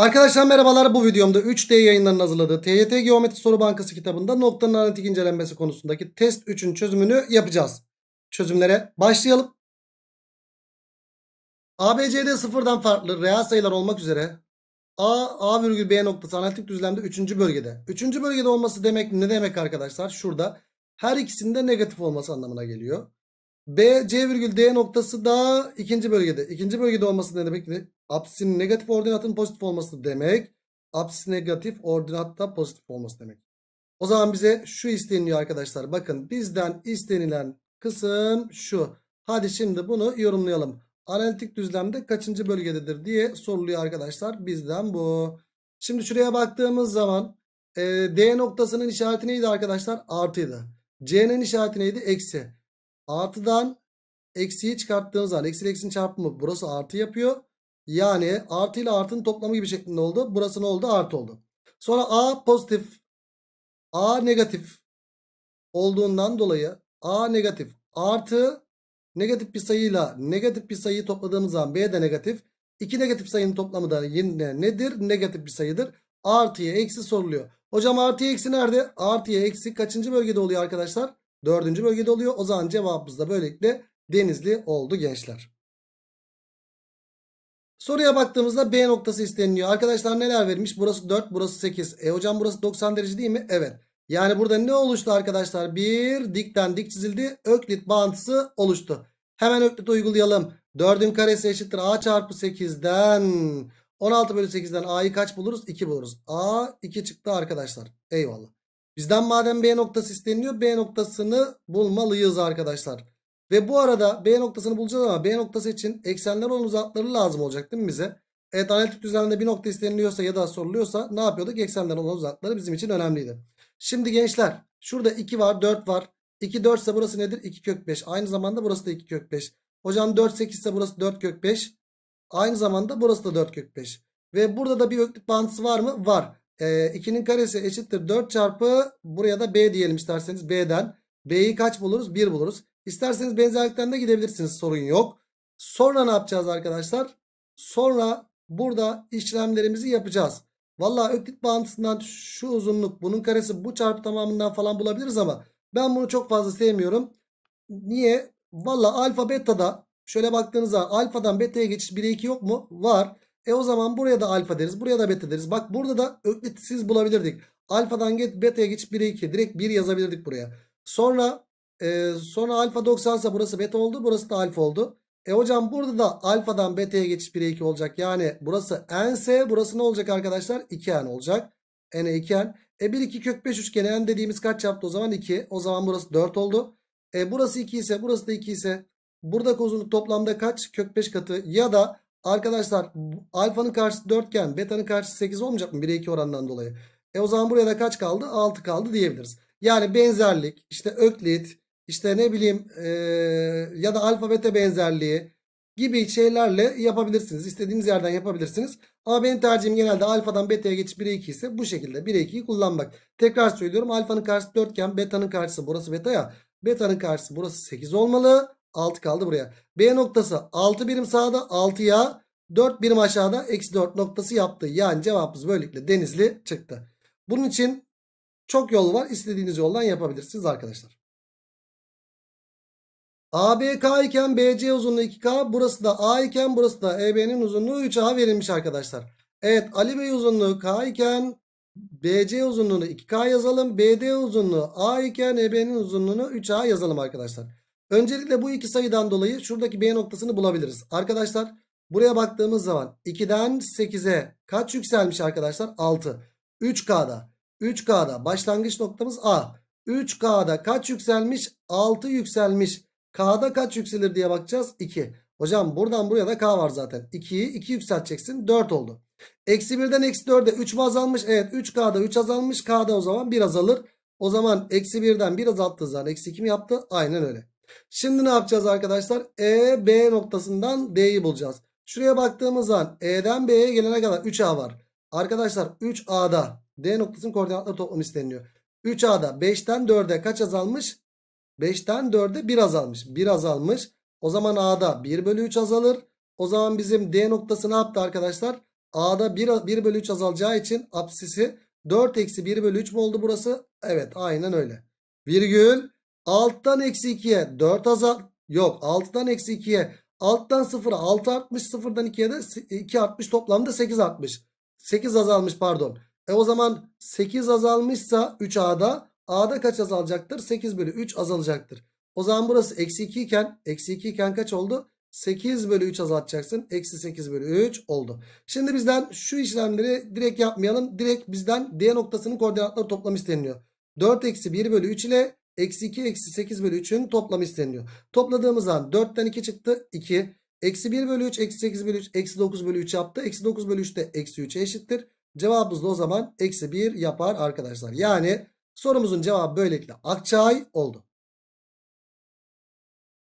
Arkadaşlar merhabalar bu videomda 3D yayınlarının hazırladığı TYT Geometri Soru Bankası kitabında noktanın analitik incelenmesi konusundaki test 3'ün çözümünü yapacağız. Çözümlere başlayalım. ABCD sıfırdan farklı reel sayılar olmak üzere A, A virgül B noktası analitik düzlemde 3. bölgede. 3. bölgede olması demek ne demek arkadaşlar? Şurada her ikisinde negatif olması anlamına geliyor. B, C virgül D noktası da ikinci bölgede. İkinci bölgede olması ne demek? Apsisin negatif ordinatın pozitif olması demek. Apsis negatif ordinatta pozitif olması demek. O zaman bize şu isteniyor arkadaşlar. Bakın bizden istenilen kısım şu. Hadi şimdi bunu yorumlayalım. Analitik düzlemde kaçıncı bölgededir diye soruluyor arkadaşlar. Bizden bu. Şimdi şuraya baktığımız zaman e, D noktasının işareti neydi arkadaşlar? Artıydı. C'nin işareti neydi? Eksi. Artıdan eksiyi çıkarttığımız zaman eksi eksinin çarpımı burası artı yapıyor. Yani artı ile artının toplamı gibi şeklinde oldu. Burası ne oldu? Artı oldu. Sonra A pozitif. A negatif olduğundan dolayı A negatif artı negatif bir sayıyla negatif bir sayıyı topladığımız zaman B de negatif. İki negatif sayının toplamı da yine nedir? Negatif bir sayıdır. Artıya eksi soruluyor. Hocam artıya eksi nerede? Artıya eksi kaçıncı bölgede oluyor arkadaşlar? Dördüncü bölgede oluyor. O zaman cevabımız da böylelikle Denizli oldu gençler. Soruya baktığımızda B noktası isteniliyor. Arkadaşlar neler vermiş? Burası 4, burası 8. E hocam burası 90 derece değil mi? Evet. Yani burada ne oluştu arkadaşlar? Bir dikten dik çizildi. Öklit bağıntısı oluştu. Hemen öklit uygulayalım. 4'ün karesi eşittir A çarpı 8'den. 16 bölü 8'den A'yı kaç buluruz? 2 buluruz. A 2 çıktı arkadaşlar. Eyvallah. Bizden madem B noktası isteniyor, B noktasını bulmalıyız arkadaşlar. Ve bu arada B noktasını bulacağız ama B noktası için eksenler olan uzakları lazım olacak değil mi bize? Evet analitik düzlemde bir nokta isteniliyorsa ya da soruluyorsa ne yapıyorduk? Eksenler olan uzakları bizim için önemliydi. Şimdi gençler şurada 2 var 4 var. 2 4 ise burası nedir? 2 kök 5. Aynı zamanda burası da 2 kök 5. Hocam 4 8 ise burası 4 kök 5. Aynı zamanda burası da 4 kök 5. Ve burada da bir öklük bağıntısı var mı? Var. 2'nin ee, karesi eşittir 4 çarpı buraya da B diyelim isterseniz B'den. B'yi kaç buluruz? 1 buluruz. İsterseniz benzerlikten de gidebilirsiniz sorun yok. Sonra ne yapacağız arkadaşlar? Sonra burada işlemlerimizi yapacağız. Valla öklit bağıntısından şu uzunluk bunun karesi bu çarpı tamamından falan bulabiliriz ama ben bunu çok fazla sevmiyorum. Niye? Valla alfa beta'da şöyle baktığınızda alfadan beta'ya geçiş 1'e 2 yok mu? Var. E o zaman buraya da alfa deriz. Buraya da beta deriz. Bak burada da öklitisiz bulabilirdik. Alfadan get beta'ya geç 1'e 2. Direkt 1 yazabilirdik buraya. Sonra e, sonra alfa 90 ise burası beta oldu. Burası da alfa oldu. E hocam burada da alfadan beta'ya geçiş 1'e 2 olacak. Yani burası n ise burası ne olacak arkadaşlar? 2n olacak. n'e 2n. E 1 2 e, kök 5 üçgeni n dediğimiz kaç yaptı o zaman? 2. O zaman burası 4 oldu. E burası 2 ise burası da 2 ise burada kozunluk toplamda kaç? Kök 5 katı ya da Arkadaşlar alfanın karşısı dörtgen betanın karşısı 8 olmayacak mı? 1'e 2 oranından dolayı. E o zaman buraya da kaç kaldı? 6 kaldı diyebiliriz. Yani benzerlik işte öklit işte ne bileyim e, ya da alfa beta benzerliği gibi şeylerle yapabilirsiniz. İstediğiniz yerden yapabilirsiniz. Ama benim tercihim genelde alfadan beta'ya geçiş 1'e 2 ise bu şekilde 1'e 2'yi kullanmak. Tekrar söylüyorum alfanın karşısı dörtgen betanın karşısı burası beta ya. Betanın karşısı burası 8 olmalı. 6 kaldı buraya. B noktası 6 birim sağda 6 ya 4 birim aşağıda eksi 4 noktası yaptı. Yani cevabımız böylelikle denizli çıktı. Bunun için çok yol var. İstediğiniz yoldan yapabilirsiniz arkadaşlar. ABK iken BC uzunluğu 2K burası da A iken burası da EB'nin uzunluğu 3A verilmiş arkadaşlar. Evet Ali Bey uzunluğu K iken BC uzunluğunu 2K yazalım. BD uzunluğu A iken EB'nin uzunluğunu 3A yazalım arkadaşlar. Öncelikle bu iki sayıdan dolayı şuradaki B noktasını bulabiliriz. Arkadaşlar buraya baktığımız zaman 2'den 8'e kaç yükselmiş arkadaşlar? 6. 3K'da. 3K'da başlangıç noktamız A. 3K'da kaç yükselmiş? 6 yükselmiş. K'da kaç yükselir diye bakacağız? 2. Hocam buradan buraya da K var zaten. 2'yi 2 yükselteceksin. 4 oldu. Eksi 1'den eksi 4'e 3 mü azalmış? Evet 3K'da 3 azalmış. K'da o zaman 1 azalır. O zaman eksi 1'den 1 azalttığı zaman eksi 2 mi yaptı? Aynen öyle. Şimdi ne yapacağız arkadaşlar? E, B noktasından D'yi bulacağız. Şuraya baktığımız zaman E'den B'ye gelene kadar 3A var. Arkadaşlar 3A'da D noktasının koordinatları toplamı isteniyor. 3A'da 5'ten 4'e kaç azalmış? 5'ten 4'e 1 azalmış. 1 azalmış. O zaman A'da 1 bölü 3 azalır. O zaman bizim D noktası ne yaptı arkadaşlar? A'da 1, 1 bölü 3 azalacağı için apsisi 4 eksi 1 bölü 3 mü oldu burası? Evet aynen öyle. Virgül alttan eksi 2'ye 4 azalt. Yok alttan eksi 2'ye alttan 0'a 6 artmış. 0'dan 2'ye de 2 artmış. Toplamda 8 artmış. 8 azalmış pardon. E o zaman 8 azalmışsa 3A'da A'da kaç azalacaktır? 8 bölü 3 azalacaktır. O zaman burası eksi 2 iken eksi 2 iken kaç oldu? 8 bölü 3 azaltacaksın. Eksi 8 bölü 3 oldu. Şimdi bizden şu işlemleri direkt yapmayalım. Direkt bizden D noktasının koordinatları toplam isteniliyor. 4 eksi 1 bölü 3 ile Eksi 2 eksi 8 bölü 3'ün toplamı isteniyor. Topladığımız an 4'ten 2 çıktı 2. Eksi 1 bölü 3 eksi 8 bölü 3 eksi 9 bölü 3 yaptı. Eksi 9 bölü 3 de eksi 3'e eşittir. Cevabımız da o zaman eksi 1 yapar arkadaşlar. Yani sorumuzun cevabı böylelikle Akçay oldu.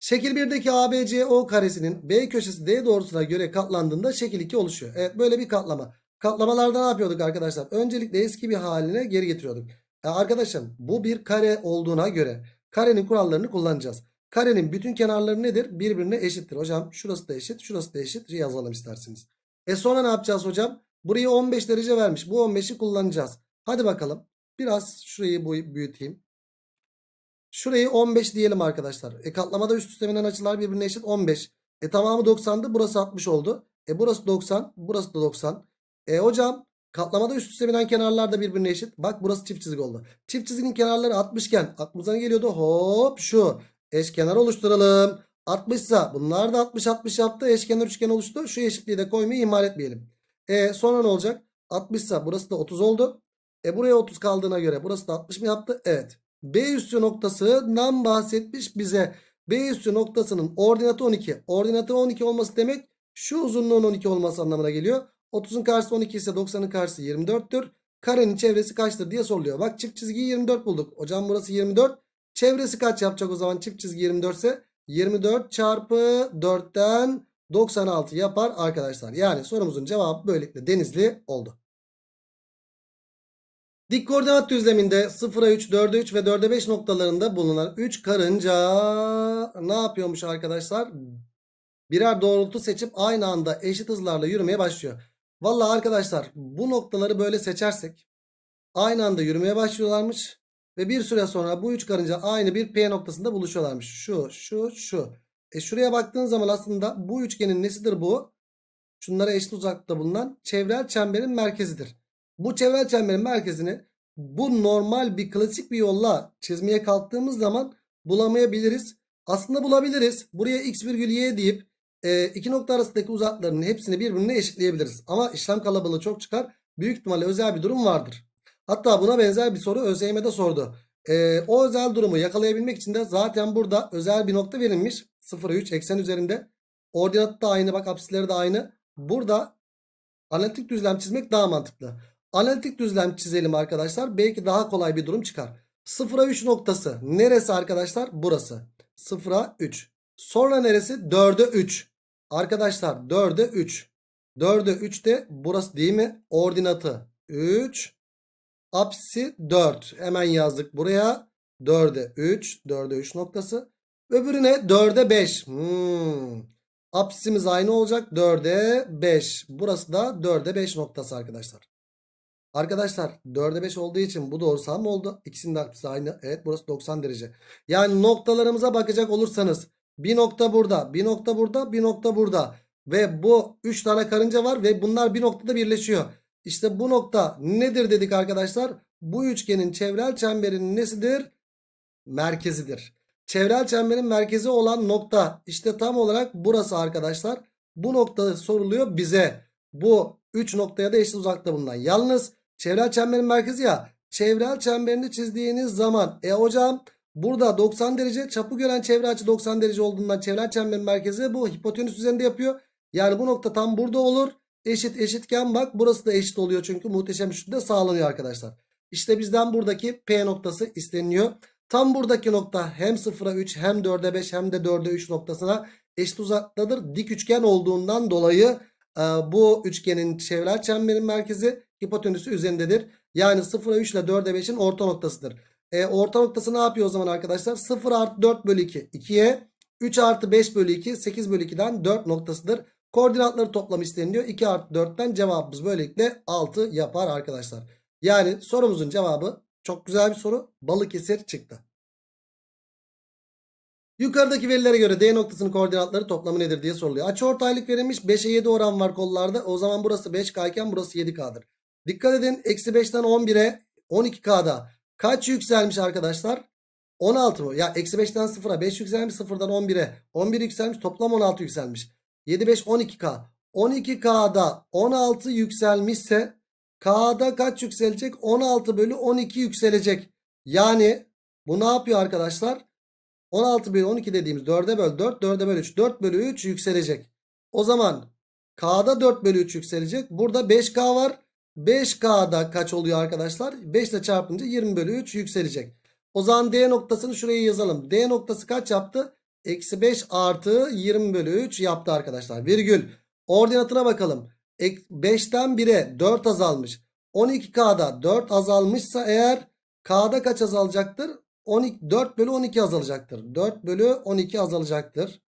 Şekil 1'deki ABCO karesinin B köşesi D doğrusuna göre katlandığında şekil 2 oluşuyor. Evet böyle bir katlama. Katlamalarda ne yapıyorduk arkadaşlar? Öncelikle eski bir haline geri getiriyorduk. E arkadaşım bu bir kare olduğuna göre karenin kurallarını kullanacağız. Karenin bütün kenarları nedir? Birbirine eşittir. Hocam şurası da eşit, şurası da eşit yazalım isterseniz. E sonra ne yapacağız hocam? Burayı 15 derece vermiş. Bu 15'i kullanacağız. Hadi bakalım. Biraz şurayı büyüteyim. Şurayı 15 diyelim arkadaşlar. E katlamada üst üste binen açılar birbirine eşit 15. E tamamı 90'dı. Burası 60 oldu. E burası 90. Burası da 90. E hocam Katlamada üst üste binen kenarlar da birbirine eşit. Bak burası çift çizgi oldu. Çift çizginin kenarları 60 iken aklımıza geliyordu? Hop şu. Eşkenar oluşturalım. 60 ise bunlar da 60 60 yaptı. Eşkenar üçgen oluştu. Şu eşitliği de koymayı ihmal etmeyelim. E sonra ne olacak? 60 ise burası da 30 oldu. E buraya 30 kaldığına göre burası da 60 mı yaptı? Evet. B üssü noktasından bahsetmiş bize. B üstü noktasının ordinatı 12. Ordinatı 12 olması demek şu uzunluğun 12 olması anlamına geliyor. 30'un karşısı 12 ise 90'ın karşısı 24'tür. Karenin çevresi kaçtır diye soruluyor. Bak çift çizgiyi 24 bulduk. Hocam burası 24. Çevresi kaç yapacak o zaman çift çizgi 24 ise? 24 çarpı 4'ten 96 yapar arkadaşlar. Yani sorumuzun cevabı böylelikle denizli oldu. Dik koordinat düzleminde 0'a 3, 4'e 3 ve 4'e 5 noktalarında bulunan 3 karınca ne yapıyormuş arkadaşlar? Birer doğrultu seçip aynı anda eşit hızlarla yürümeye başlıyor. Valla arkadaşlar bu noktaları böyle seçersek aynı anda yürümeye başlıyorlarmış. Ve bir süre sonra bu üç karınca aynı bir P noktasında buluşuyorlarmış. Şu, şu, şu. E şuraya baktığın zaman aslında bu üçgenin nesidir bu? Şunlara eşit uzakta bulunan çevrel çemberin merkezidir. Bu çevrel çemberin merkezini bu normal bir klasik bir yolla çizmeye kalktığımız zaman bulamayabiliriz. Aslında bulabiliriz. Buraya x virgül y deyip e, iki nokta arasındaki uzakların hepsini birbirine eşitleyebiliriz. Ama işlem kalabalığı çok çıkar. Büyük ihtimalle özel bir durum vardır. Hatta buna benzer bir soru ÖSYM'de sordu. E, o özel durumu yakalayabilmek için de zaten burada özel bir nokta verilmiş. 0-3 eksen üzerinde. Ordinat da aynı bak apsisleri de aynı. Burada analitik düzlem çizmek daha mantıklı. Analitik düzlem çizelim arkadaşlar. Belki daha kolay bir durum çıkar. 0'a 3 noktası. Neresi arkadaşlar? Burası. 0'a 3. Sonra neresi? 4'e 3. Arkadaşlar 4'e 3. 4'e 3 de burası değil mi? Ordinatı 3. Apsi 4. Hemen yazdık buraya. 4'e 3. 4'e 3 noktası. Öbürüne 4'e 5. Hmm. Apsimiz aynı olacak. 4'e 5. Burası da 4'e 5 noktası arkadaşlar. Arkadaşlar 4'e 5 olduğu için bu doğru sağ mı oldu? İkisinin de aynı. Evet burası 90 derece. Yani noktalarımıza bakacak olursanız bir nokta burada. Bir nokta burada. Bir nokta burada. Ve bu 3 tane karınca var ve bunlar bir noktada birleşiyor. İşte bu nokta nedir dedik arkadaşlar? Bu üçgenin çevrel çemberinin nesidir? Merkezidir. Çevrel çemberin merkezi olan nokta işte tam olarak burası arkadaşlar. Bu nokta soruluyor bize. Bu 3 noktaya da eşit uzakta bulunan. Yalnız çevrel çemberin merkezi ya. Çevrel çemberini çizdiğiniz zaman e hocam Burada 90 derece çapı gören çevre açı 90 derece olduğundan çevre çemberin merkezi bu hipotenüs üzerinde yapıyor. Yani bu nokta tam burada olur. Eşit eşitken bak burası da eşit oluyor çünkü muhteşem üçlü de sağlanıyor arkadaşlar. İşte bizden buradaki P noktası isteniliyor. Tam buradaki nokta hem 0'a 3 hem 4'e 5 hem de 4'e 3 noktasına eşit uzaktadır. Dik üçgen olduğundan dolayı e, bu üçgenin çevre çemberin merkezi hipotenüsü üzerindedir. Yani 0'a 3 ile 4'e 5'in orta noktasıdır. E, orta noktası ne yapıyor o zaman arkadaşlar? 0 artı 4 bölü 2. 2'ye 3 artı 5 bölü 2 8 bölü 2'den 4 noktasıdır. Koordinatları toplam isteniliyor. 2 artı 4'ten cevabımız böylelikle 6 yapar arkadaşlar. Yani sorumuzun cevabı çok güzel bir soru. Balıkesir çıktı. Yukarıdaki verilere göre D noktasının koordinatları toplamı nedir diye soruluyor. Açı ortaylık verilmiş 5'e 7 oran var kollarda. O zaman burası 5K iken burası 7K'dır. Dikkat edin eksi 5'ten 11'e 12K'da Kaç yükselmiş arkadaşlar? 16 mı? Ya eksi 5'ten 0'a 5 yükselmiş 0'dan 11'e 11 yükselmiş toplam 16 yükselmiş. 7 5 12K. 12K'da 16 yükselmişse K'da kaç yükselecek? 16 bölü 12 yükselecek. Yani bu ne yapıyor arkadaşlar? 16 bölü 12 dediğimiz 4'e böl 4, 4'e böl 3. 4 bölü 3 yükselecek. O zaman K'da 4 bölü 3 yükselecek. Burada 5K var. 5K'da kaç oluyor arkadaşlar? 5 ile çarpınca 20 bölü 3 yükselecek. O zaman D noktasını şuraya yazalım. D noktası kaç yaptı? Eksi 5 artı 20 bölü 3 yaptı arkadaşlar. Virgül. Ordinatına bakalım. 5'ten 1'e 4 azalmış. 12K'da 4 azalmışsa eğer K'da kaç azalacaktır? 12, 4 bölü 12 azalacaktır. 4 bölü 12 azalacaktır.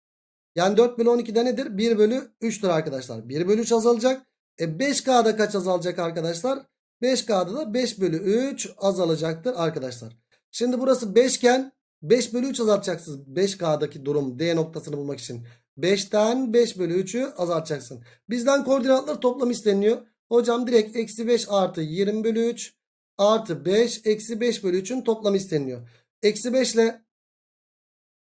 Yani 4 bölü 12'de nedir? 1 bölü 3'tür arkadaşlar. 1 bölü 3 azalacak. E 5K'da kaç azalacak arkadaşlar? 5K'da da 5 bölü 3 azalacaktır arkadaşlar. Şimdi burası 5 iken 5 bölü 3 azaltacaksın. 5K'daki durum D noktasını bulmak için. 5'ten 5 bölü 3'ü azaltacaksın. Bizden koordinatlar toplam isteniyor. Hocam direkt eksi 5 artı 20 bölü 3 artı 5 eksi 5 bölü 3'ün toplamı isteniyor. Eksi 5 ile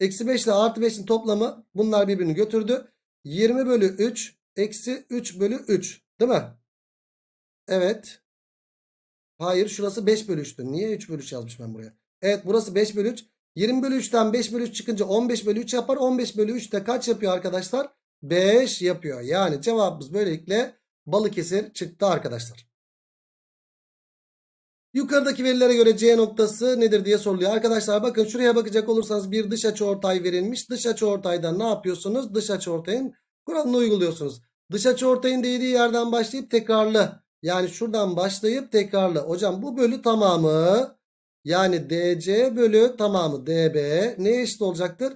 eksi 5 ile artı 5'in toplamı bunlar birbirini götürdü. 20 bölü 3 eksi 3 bölü 3. Değil mi? Evet. Hayır şurası 5 bölü 3'tü. Niye 3 bölü 3 yazmış ben buraya? Evet burası 5 bölü 3. 20 bölü 3'ten 5 bölü 3 çıkınca 15 bölü 3 yapar. 15 bölü 3 de kaç yapıyor arkadaşlar? 5 yapıyor. Yani cevabımız böylelikle Balıkesir çıktı arkadaşlar. Yukarıdaki verilere göre C noktası nedir diye soruluyor. Arkadaşlar bakın şuraya bakacak olursanız bir dış açı ortay verilmiş. Dış açı ortaydan ne yapıyorsunuz? Dış açı ortayın kuralını uyguluyorsunuz. Dış açı ortayın değdiği yerden başlayıp tekrarlı. Yani şuradan başlayıp tekrarlı. Hocam bu bölü tamamı yani DC bölü tamamı DB neye eşit olacaktır?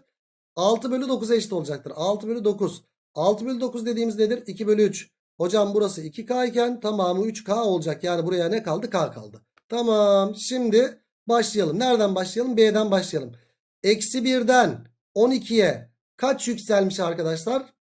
6 bölü 9 eşit olacaktır. 6 bölü 9. 6 bölü 9 dediğimiz nedir? 2 bölü 3. Hocam burası 2K iken tamamı 3K olacak. Yani buraya ne kaldı? K kaldı. Tamam şimdi başlayalım. Nereden başlayalım? B'den başlayalım. Eksi 1'den 12'ye kaç yükselmiş arkadaşlar?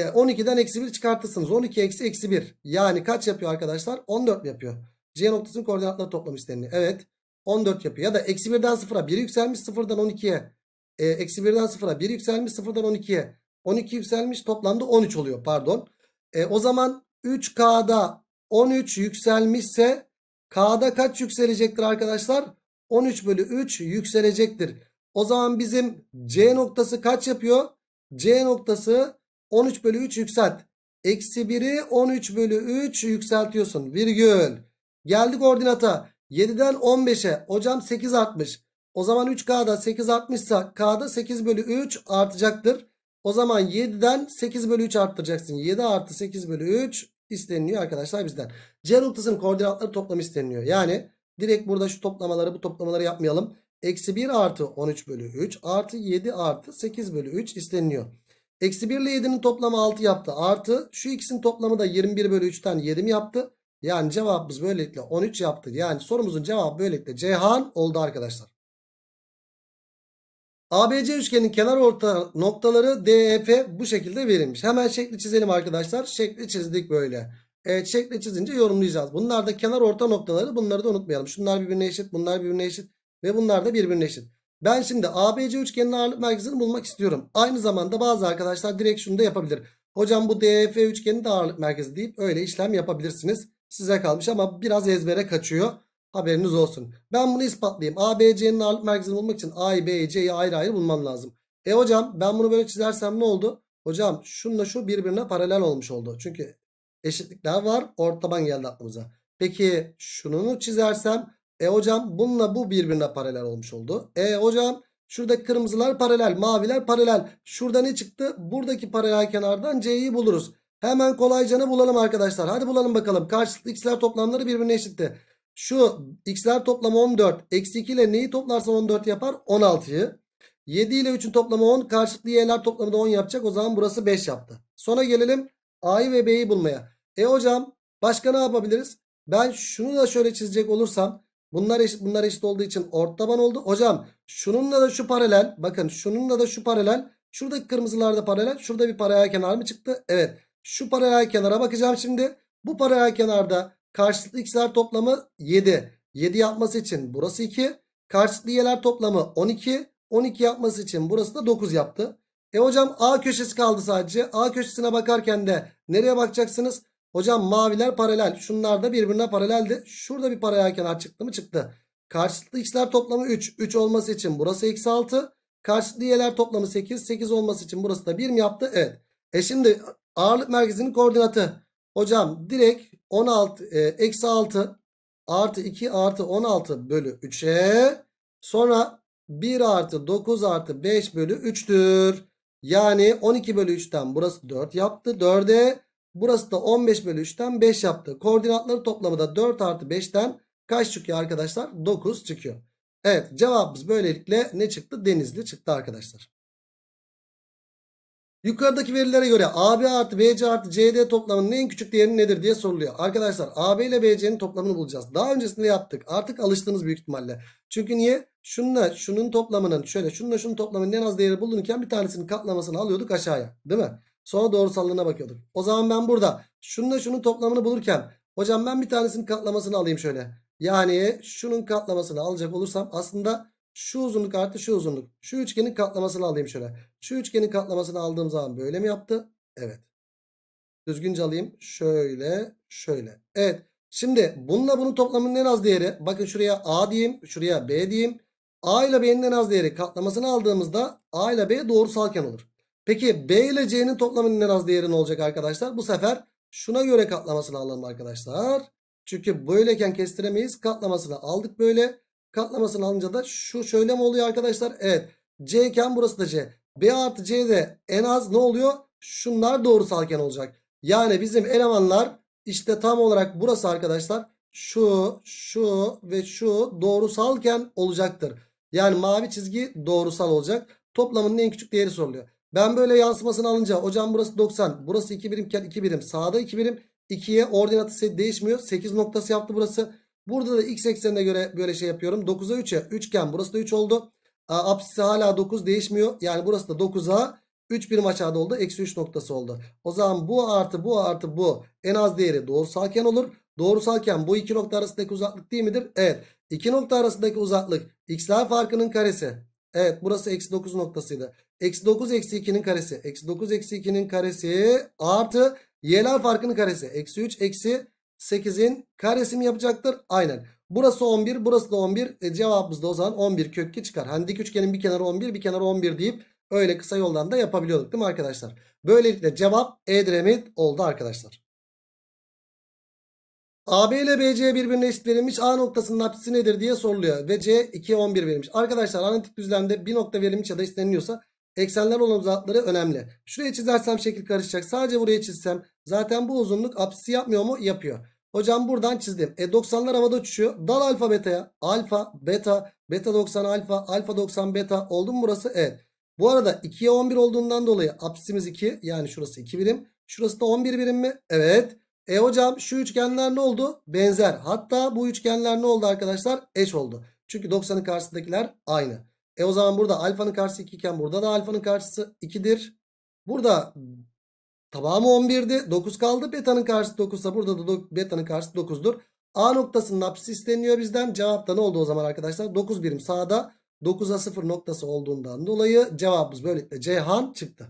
12'den e, eksi 1 çıkartırsınız. 12 eksi eksi 1. Yani kaç yapıyor arkadaşlar? 14 yapıyor. C noktasının koordinatları toplam isteniliyor. Evet. 14 yapıyor. Ya da eksi 1'den 0'a 1 yükselmiş 0'dan 12'ye. E, eksi 1'den 0'a 1 yükselmiş 0'dan 12'ye. 12 yükselmiş toplamda 13 oluyor pardon. E, o zaman 3K'da 13 yükselmişse K'da kaç yükselecektir arkadaşlar? 13 bölü 3 yükselecektir. O zaman bizim C noktası kaç yapıyor? C noktası 13 bölü 3 yükselt. Eksi 1'i 13 bölü 3 yükseltiyorsun. Virgül. Geldik ordinata. 7'den 15'e. Hocam 8 artmış. O zaman 3K'da 8 artmışsa K'da 8 bölü 3 artacaktır. O zaman 7'den 8 bölü 3 arttıracaksın. 7 artı 8 bölü 3 isteniliyor arkadaşlar bizden. C noktasının koordinatları toplamı isteniliyor. Yani direkt burada şu toplamaları bu toplamaları yapmayalım. Eksi 1 artı 13 bölü 3 artı 7 artı 8 bölü 3 isteniliyor. Eksi 1 ile 7'nin toplamı 6 yaptı. Artı şu ikisinin toplamı da 21 bölü 3'ten 7 mi yaptı? Yani cevabımız böylelikle 13 yaptı. Yani sorumuzun cevabı böylelikle Ceyhan oldu arkadaşlar. ABC üçgenin kenar orta noktaları DEP bu şekilde verilmiş. Hemen şekli çizelim arkadaşlar. Şekli çizdik böyle. Evet şekli çizince yorumlayacağız. Bunlar da kenar orta noktaları. Bunları da unutmayalım. Şunlar birbirine eşit. Bunlar birbirine eşit. Ve bunlar da birbirine eşit. Ben şimdi ABC üçgenin ağırlık merkezini bulmak istiyorum. Aynı zamanda bazı arkadaşlar direkt şunu da yapabilir. Hocam bu DF üçgeni de ağırlık merkezi deyip öyle işlem yapabilirsiniz. Size kalmış ama biraz ezbere kaçıyor. Haberiniz olsun. Ben bunu ispatlayayım. ABC'nin ağırlık merkezini bulmak için A'yı, B'yi, ayrı ayrı bulmam lazım. E hocam ben bunu böyle çizersem ne oldu? Hocam şunla şu birbirine paralel olmuş oldu. Çünkü eşitlikler var. Orta taban geldi aklımıza. Peki şununu çizersem e hocam bununla bu birbirine paralel olmuş oldu. E hocam şurada kırmızılar paralel, maviler paralel. Şurada ne çıktı? Buradaki paralel kenardan C'yi buluruz. Hemen kolayca ne bulalım arkadaşlar. Hadi bulalım bakalım. Karşılıklı x'ler toplamları birbirine eşitti. Şu x'ler toplamı 14. Eksi 2 ile neyi toplarsa 14 yapar? 16'yı. 7 ile 3'ün toplamı 10. Karşılıklı y'ler toplamı da 10 yapacak. O zaman burası 5 yaptı. Sonra gelelim a'yı ve b'yi bulmaya. E hocam başka ne yapabiliriz? Ben şunu da şöyle çizecek olursam Bunlar eşit, bunlar eşit olduğu için ort taban oldu. Hocam şununla da şu paralel. Bakın şununla da şu paralel. Şuradaki kırmızılarda paralel. Şurada bir paralel kenar mı çıktı? Evet. Şu paralel kenara bakacağım şimdi. Bu paralel kenarda karşılıklı x'ler toplamı 7. 7 yapması için burası 2. Karşılıklı y'ler toplamı 12. 12 yapması için burası da 9 yaptı. E hocam A köşesi kaldı sadece. A köşesine bakarken de nereye bakacaksınız? Hocam maviler paralel. Şunlar da birbirine paraleldi. Şurada bir paralel kenar çıktı mı? Çıktı. Karşılıklı x'ler toplamı 3. 3 olması için burası eksi 6. Karşılıklı y'ler toplamı 8. 8 olması için burası da 1 mi yaptı? Evet. E şimdi ağırlık merkezinin koordinatı. Hocam direkt 16 e, eksi 6 artı 2 artı 16 bölü 3'e sonra 1 artı 9 artı 5 bölü 3'tür. Yani 12 bölü 3'ten burası 4 yaptı. 4'e Burası da 15 bölü 3'ten 5 yaptı. Koordinatları toplamı da 4 artı 5'ten kaç çıkıyor arkadaşlar? 9 çıkıyor. Evet cevabımız böylelikle ne çıktı? Denizli çıktı arkadaşlar. Yukarıdaki verilere göre AB artı BC artı CD toplamının en küçük değeri nedir diye soruluyor. Arkadaşlar AB ile BC'nin toplamını bulacağız. Daha öncesinde yaptık. Artık alıştınız büyük ihtimalle. Çünkü niye? Şununla şunun toplamının şöyle şununla şunun toplamının en az değeri bulunurken bir tanesinin katlamasını alıyorduk aşağıya. Değil mi? Sonra doğrusallarına bakıyorduk. O zaman ben burada şununla şunun toplamını bulurken hocam ben bir tanesinin katlamasını alayım şöyle. Yani şunun katlamasını alacak olursam aslında şu uzunluk artı şu uzunluk. Şu üçgenin katlamasını alayım şöyle. Şu üçgenin katlamasını aldığım zaman böyle mi yaptı? Evet. Düzgünce alayım. Şöyle şöyle. Evet. Şimdi bununla bunun toplamının en az değeri. Bakın şuraya A diyeyim. Şuraya B diyeyim. A ile B'nin en az değeri katlamasını aldığımızda A ile B doğrusalken olur. Peki B ile C'nin toplamının en az değeri ne olacak arkadaşlar? Bu sefer şuna göre katlamasını alalım arkadaşlar. Çünkü böyleyken kestiremeyiz. Katlamasını aldık böyle. Katlamasını alınca da şu şöyle mi oluyor arkadaşlar? Evet. C iken burası da C. B artı C de en az ne oluyor? Şunlar doğrusalken olacak. Yani bizim elemanlar işte tam olarak burası arkadaşlar. Şu, şu ve şu doğrusalken olacaktır. Yani mavi çizgi doğrusal olacak. Toplamının en küçük değeri soruluyor. Ben böyle yansımasını alınca hocam burası 90. Burası 2 birimken 2 birim. Sağda 2 birim. 2'ye ordinatı değişmiyor. 8 noktası yaptı burası. Burada da x eksenine göre böyle şey yapıyorum. 9'a 3'e üçgen. Burası da 3 oldu. A, apsisi hala 9 değişmiyor. Yani burası da 9'a 3 birim aşağıda oldu. Eksi 3 noktası oldu. O zaman bu artı bu artı bu en az değeri doğrusalken olur. Doğrusalken bu iki nokta arasındaki uzaklık değil midir? Evet. İki nokta arasındaki uzaklık x'ler farkının karesi. Evet burası eksi 9 noktasıydı. Eksi 9 eksi 2'nin karesi. Eksi 9 eksi 2'nin karesi artı y'ler farkının karesi. Eksi 3 eksi 8'in karesi mi yapacaktır? Aynen. Burası 11 burası da 11. E, cevabımız da o zaman 11 kökü çıkar. Hani dik üçgenin bir kenarı 11 bir kenarı 11 deyip öyle kısa yoldan da yapabiliyorduk değil mi arkadaşlar? Böylelikle cevap Edremit oldu arkadaşlar. AB ile BC birbirine eşit verilmiş. A noktasının apsisi nedir diye soruluyor. Ve C 2 11 verilmiş. Arkadaşlar analitik düzlemde bir nokta verilmiş ya da isteniliyorsa. Eksenler olan uzakları önemli. Şuraya çizersem şekil karışacak. Sadece buraya çizsem zaten bu uzunluk apsisi yapmıyor mu? Yapıyor. Hocam buradan çizdim. E 90'lar havada uçuşuyor. Dal alfa beta'ya. Alfa, beta, beta 90 alfa, alfa 90 beta. Oldu mu burası? Evet. Bu arada 2'ye 11 olduğundan dolayı apsisimiz 2. Yani şurası 2 birim. Şurası da 11 birim mi? Evet. E hocam şu üçgenler ne oldu? Benzer. Hatta bu üçgenler ne oldu arkadaşlar? Eş oldu. Çünkü 90'ın karşısındakiler aynı. E o zaman burada alfanın karşısı 2 iken burada da alfanın karşısı 2'dir. Burada tamamı 11'di. 9 kaldı. Beta'nın karşısı 9 ise burada da beta'nın karşısı 9'dur. A noktasının apsis isteniyor bizden. Cevap da ne oldu o zaman arkadaşlar? 9 birim sağda 9'a 0 noktası olduğundan dolayı cevabımız böylelikle Ceyhan çıktı.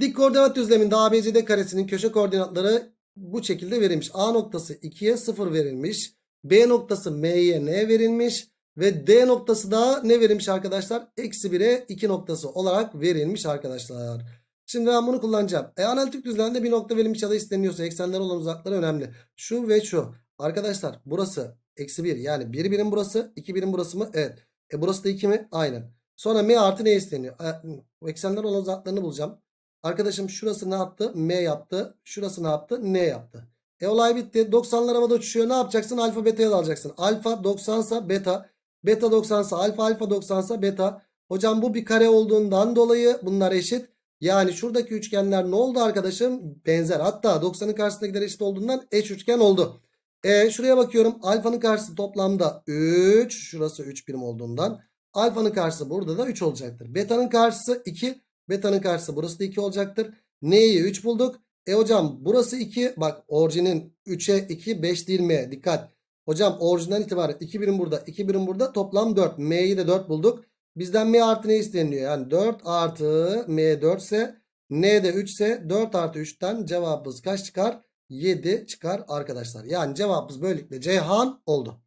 Dik koordinat düzleminde ABCD karesinin köşe koordinatları bu şekilde verilmiş. A noktası 2'ye 0 verilmiş. B noktası M'ye N verilmiş. Ve D noktası da ne verilmiş arkadaşlar? Eksi 1'e 2 noktası olarak verilmiş arkadaşlar. Şimdi ben bunu kullanacağım. E analitik düzlemde bir nokta verilmiş ya da isteniyorsa eksenler olan uzakları önemli. Şu ve şu. Arkadaşlar burası eksi 1 yani 1 birim burası 2 birim burası mı? Evet. E burası da 2 mi? Aynen. Sonra m artı ne isteniyor? E, hmm, eksenler olan uzaklarını bulacağım. Arkadaşım şurası ne yaptı? M yaptı. Şurası ne yaptı? N yaptı. E olay bitti. 90'lar havada uçuşuyor. Ne yapacaksın? Alfa beta'ya alacaksın. Alfa 90 sa beta Beta 90 ise alfa alfa 90 ise beta. Hocam bu bir kare olduğundan dolayı bunlar eşit. Yani şuradaki üçgenler ne oldu arkadaşım? Benzer. Hatta 90'ın karşısındakiler eşit olduğundan eş üçgen oldu. E şuraya bakıyorum. Alfanın karşısı toplamda 3. Şurası 3 birim olduğundan. Alfanın karşısı burada da 3 olacaktır. Beta'nın karşısı 2. Beta'nın karşısı burası da 2 olacaktır. N'yi 3 bulduk. E hocam burası 2. Bak orijinin 3'e 2 5 değil mi? Dikkat. Hocam orijinden itibaren 2 birim burada 2 birim burada toplam 4. M'yi de 4 bulduk. Bizden M artı ne isteniyor? Yani 4 artı M 4 ise N de 3 ise 4 artı 3'ten cevabımız kaç çıkar? 7 çıkar arkadaşlar. Yani cevabımız böylelikle Ceyhan oldu.